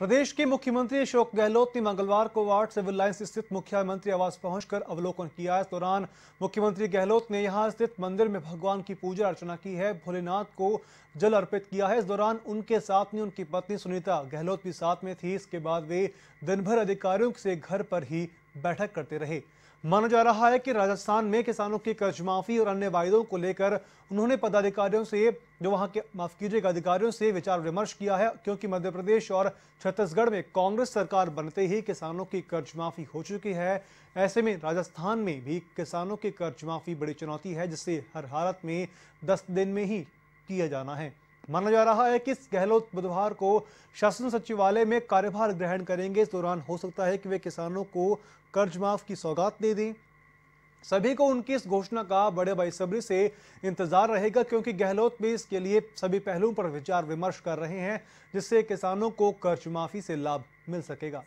प्रदेश के मुख्यमंत्री अशोक गहलोत ने मंगलवार को वार्ड सिविल लाइन्स स्थित मुख्यमंत्री आवास पहुंचकर अवलोकन किया इस दौरान मुख्यमंत्री गहलोत ने यहां स्थित मंदिर में भगवान की पूजा अर्चना की है भोलेनाथ को जल अर्पित किया है इस दौरान उनके साथ में उनकी पत्नी सुनीता गहलोत भी साथ में थी इसके बाद वे दिन भर अधिकारियों से घर पर ही बैठक करते रहे माना जा रहा है कि राजस्थान में किसानों की कर्ज माफी और अन्य वायदों को लेकर उन्होंने पदाधिकारियों से जो वहां के माफ कीजिएगा अधिकारियों से विचार विमर्श किया है क्योंकि मध्य प्रदेश और छत्तीसगढ़ में कांग्रेस सरकार बनते ही किसानों की कर्ज माफी हो चुकी है ऐसे में राजस्थान में भी किसानों की कर्ज माफी बड़ी चुनौती है जिसे हर हालत में दस दिन में ही किया जाना है माना जा रहा है कि गहलोत बुधवार को शासन सचिवालय में कार्यभार ग्रहण करेंगे इस दौरान हो सकता है कि वे किसानों को कर्ज माफ की सौगात दे दें सभी को उनकी इस घोषणा का बड़े बेसब्री से इंतजार रहेगा क्योंकि गहलोत भी इसके लिए सभी पहलुओं पर विचार विमर्श कर रहे हैं जिससे किसानों को कर्ज माफी से लाभ मिल सकेगा